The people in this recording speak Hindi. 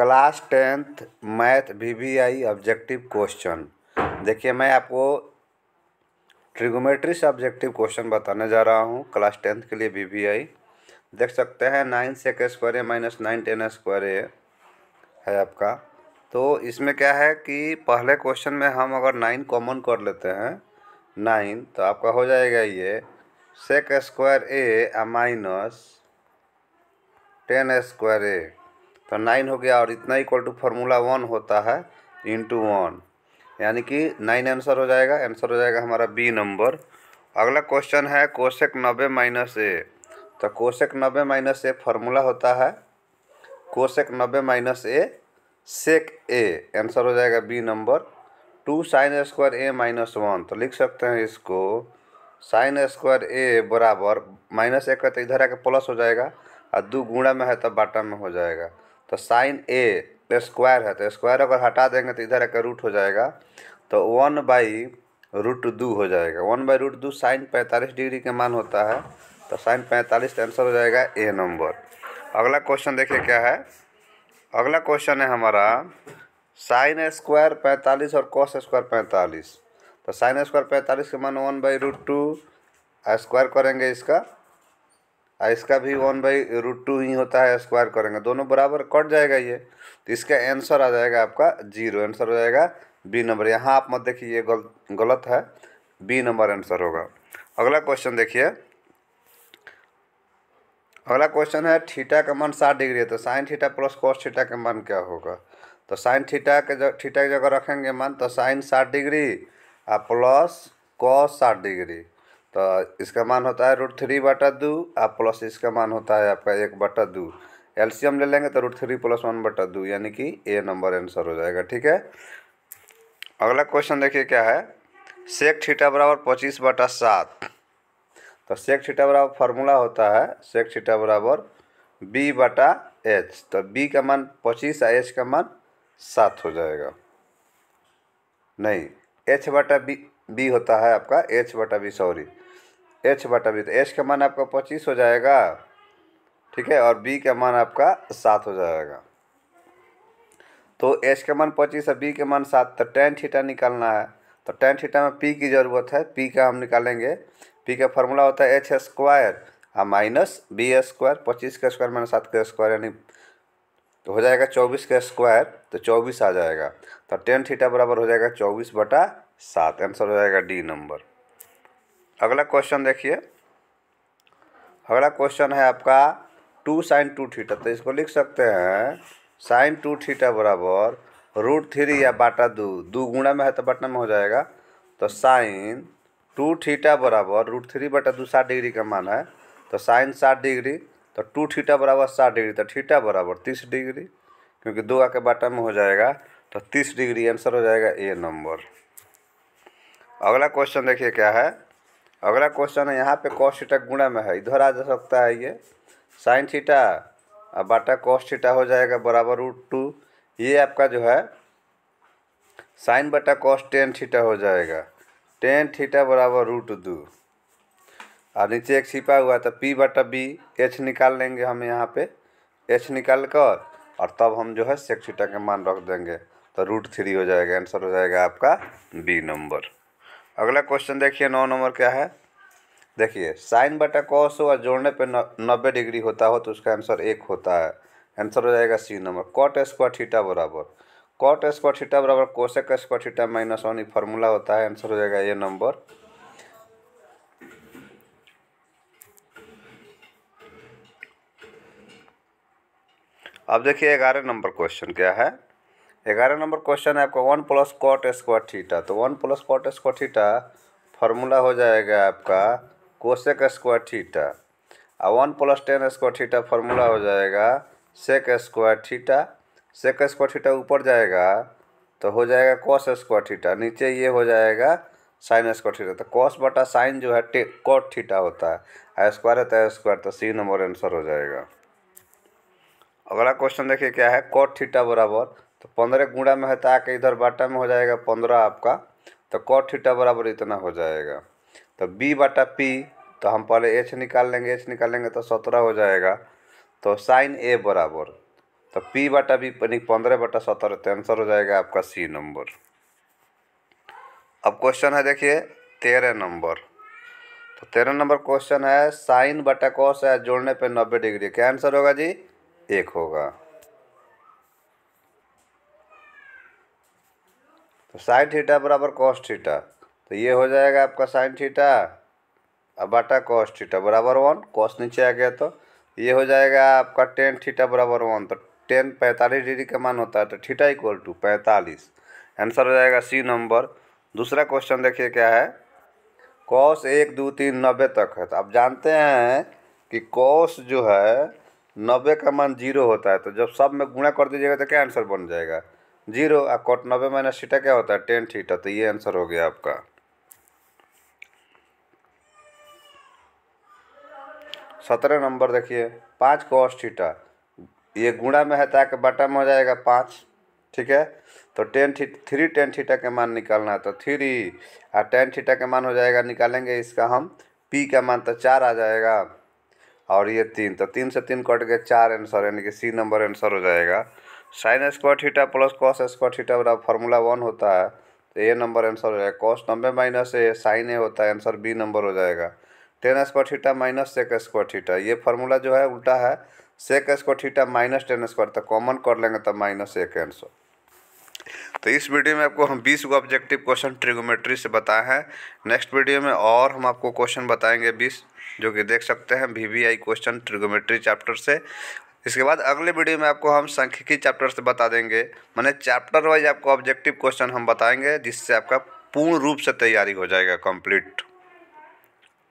class tenth math V V I objective question देखिए मैं आपको ट्रिगोमेट्री से ऑब्जेक्टिव क्वेश्चन बताने जा रहा हूँ क्लास टेंथ के लिए वी वी आई देख सकते हैं nine sec square A minus nine tan square A है आपका तो इसमें क्या है कि पहले क्वेश्चन में हम अगर नाइन कॉमन कर लेते हैं नाइन तो आपका हो जाएगा ये sec square A minus tan square A तो नाइन हो गया और इतना इक्वल टू फार्मूला वन होता है इंटू वन यानी कि नाइन आंसर हो जाएगा आंसर हो जाएगा हमारा बी नंबर अगला क्वेश्चन है कोशेक नब्बे माइनस ए तो कोशेक नब्बे माइनस ए फार्मूला होता है कोशेक नब्बे माइनस ए सेक ए आंसर हो जाएगा B number two sine square A minus one तो लिख सकते हैं इसको साइन स्क्वायर ए बराबर माइनस ए का तो इधर आके प्लस हो जाएगा और दो गुणा में है तो बाटा में हो जाएगा तो साइन ए तो स्क्वायर है तो स्क्वायर अगर हटा देंगे तो इधर एक रूट हो जाएगा तो वन बाई रूट दो हो जाएगा वन बाई रूट दो साइन पैंतालीस डिग्री के मान होता है तो साइन पैंतालीस तो आंसर हो जाएगा ए नंबर अगला क्वेश्चन देखिए क्या है अगला क्वेश्चन है हमारा साइन स्क्वायर पैंतालीस और कॉस स्क्वायर पैंतालीस तो साइन स्क्वायर पैंतालीस के मान one by root two square करेंगे इसका और इसका भी वन बाई रूट टू ही होता है स्क्वायर करेंगे दोनों बराबर कट जाएगा ये तो इसका आंसर आ जाएगा आपका जीरो आंसर हो जाएगा बी नंबर यहाँ आप मत देखिए ये गल, गलत है बी नंबर आंसर होगा अगला क्वेश्चन देखिए अगला क्वेश्चन है ठीटा का मान साठ डिग्री है तो sine theta plus cos theta का मान क्या होगा तो साइन ठीटा के जगह थीटा की जगह रखेंगे मान तो साइन साठ डिग्री और प्लस कॉस साठ डिग्री तो इसका मान होता है रूट थ्री बटा दो और प्लस इसका मान होता है आपका एक बटा दो एलसीएम ले लेंगे तो रूट थ्री प्लस वन बटा दो यानी कि ए नंबर आंसर हो जाएगा ठीक है अगला क्वेश्चन देखिए क्या है सेक थीटा बराबर पच्चीस बटा सात तो सेक थीटा बराबर फार्मूला होता है सेक थीटा बराबर बी बटा एच तो बी का मान पच्चीस और एच का मान सात हो जाएगा नहीं एच बटा बी बी होता है आपका एच बटा बी सॉरी एच बटा बी तो एच का मान आपका पच्चीस हो जाएगा ठीक है और बी का मान आपका सात हो जाएगा तो एच का मान पच्चीस और बी का मान सात तो टेन थीटा निकालना है तो टेन थीटा में पी की ज़रूरत है पी का हम निकालेंगे पी का फॉर्मूला होता है एच स्क्वायर और माइनस बी स्क्वायर पच्चीस का स्क्वायर माइनस सात का स्क्वायर यानी तो हो जाएगा चौबीस का स्क्वायर तो चौबीस आ जाएगा तो टेन थीटा बराबर हो जाएगा चौबीस बटा सात आंसर हो जाएगा डी नंबर अगला क्वेश्चन देखिए अगला क्वेश्चन है आपका टू साइन टू थीटा तो इसको लिख सकते हैं साइन टू थीटा बराबर रूट थ्री या बाटा दो दो गुणा में है तो बटना में हो जाएगा तो साइन टू थीटा बराबर रूट थ्री बटा दो साठ डिग्री का मान है तो साइन साठ डिग्री तो टू थीटा बराबर साठ डिग्री तो थीटा बराबर तीस डिग्री क्योंकि दो आके बाटा में हो जाएगा तो तीस डिग्री आंसर हो जाएगा ए नंबर अगला क्वेश्चन देखिए क्या है अगला क्वेश्चन है यहाँ पे कॉस थीटा गुणा में है इधर आ जा सकता है ये साइन थीटा और बाटा कॉस थीटा हो जाएगा बराबर रूट टू ये आपका जो है साइन बटा कॉस टेन थीटा हो जाएगा टेन थीटा बराबर रूट दो और नीचे एक छिपा हुआ तो पी बटा बी एच निकाल लेंगे हम यहाँ पे एच निकाल कर और तब हम जो है सेक्स थीटा के मान रख देंगे तो रूट थ्री हो जाएगा आंसर हो जाएगा आपका बी नंबर अगला क्वेश्चन देखिए नौ नंबर क्या है देखिए साइन बटा कॉस और जोड़ने पे नब्बे डिग्री होता हो तो उसका आंसर एक होता है आंसर हो जाएगा C number cot square theta बराबर कॉट स्क्वायर थीटा बराबर cosec square theta minus one formula होता है आंसर हो जाएगा ए नंबर अब देखिए ग्यारह नंबर क्वेश्चन क्या है ग्यारह नंबर क्वेश्चन है आपका one plus cot square theta तो one plus cot square theta formula हो जाएगा आपका कोसेक स्क्वायर थीटा और one plus tan square theta formula हो जाएगा sec square theta sec square theta ऊपर जाएगा तो हो जाएगा कॉस स्क्वायर थीटा नीचे ये हो जाएगा साइन स्क्वायर थीटा तो कॉस बटा साइन जो है कॉट थीटा होता है स्क्वायर होता है स्क्वायर तो सी नंबर आंसर हो जाएगा अगला क्वेश्चन देखिए क्या है कॉट थीटा बराबर तो पंद्रह गुणा में है तो आके इधर बाटा में हो जाएगा पंद्रह आपका तो क थीटा बराबर इतना हो जाएगा तो बी बाटा पी तो हम पहले एच निकाल लेंगे एच निकालेंगे तो सत्रह हो जाएगा तो साइन ए बराबर तो पी बाटा बी यानी पंद्रह बाटा सत्रह तो आंसर हो जाएगा आपका सी नंबर अब क्वेश्चन है देखिए तेरह नंबर तो तेरह नंबर क्वेश्चन है साइन बटा कौश है जोड़ने पे नब्बे डिग्री क्या आंसर होगा जी एक होगा तो साइन थीटा बराबर कॉस थीटा तो ये हो जाएगा आपका साइन थीटा अब बाटा कॉस थीटा बराबर वन कॉस नीचे आ गया तो ये हो जाएगा आपका टेन थीटा बराबर वन तो टेन पैंतालीस डिग्री का मान होता है तो थीटा इक्वल टू पैंतालीस आंसर हो जाएगा सी नंबर दूसरा क्वेश्चन देखिए क्या है कॉस एक दो तीन नब्बे तक है तो आप जानते हैं कि कॉस जो है नब्बे का मान जीरो होता है तो जब सब में गुणा कर दीजिएगा तो क्या आंसर बन जाएगा जीरो और कोट नब्बे माइनस थीटा क्या होता है टेन थीटा तो ये आंसर हो गया आपका सत्रह नंबर देखिए पाँच कॉस थीटा ये गुणा में है ताकि तो बटा में हो जाएगा पाँच ठीक है तो टेन थी थ्री टेन थीटा के मान निकालना है तो थ्री और टेन थीटा के मान हो जाएगा निकालेंगे इसका हम पी का मान तो चार आ जाएगा और ये तीन तो तीन से तीन कट गए चार आंसर यानी कि सी नंबर आंसर हो जाएगा sine square theta plus cos square theta बराबर फॉर्मूला वन होता है तो ए नंबर आंसर हो जाएगा कॉस नब्बे माइनस ए साइन ए होता है आंसर बी नंबर हो जाएगा tan square theta minus sec square theta ये फार्मूला जो है उल्टा है sec square theta minus tan square तो कॉमन कर लेंगे तो माइनस एक आंसर तो इस वीडियो में आपको हम बीस गो ऑब्जेक्टिव क्वेश्चन ट्रिगोमेट्री से बताए हैं नेक्स्ट वीडियो में और हम आपको क्वेश्चन बताएंगे बीस जो कि देख सकते हैं V V I question trigonometry chapter से इसके बाद अगले वीडियो में आपको हम संख्यिकी चैप्टर से बता देंगे मैंने चैप्टर वाइज आपको ऑब्जेक्टिव क्वेश्चन हम बताएंगे जिससे आपका पूर्ण रूप से तैयारी हो जाएगा कंप्लीट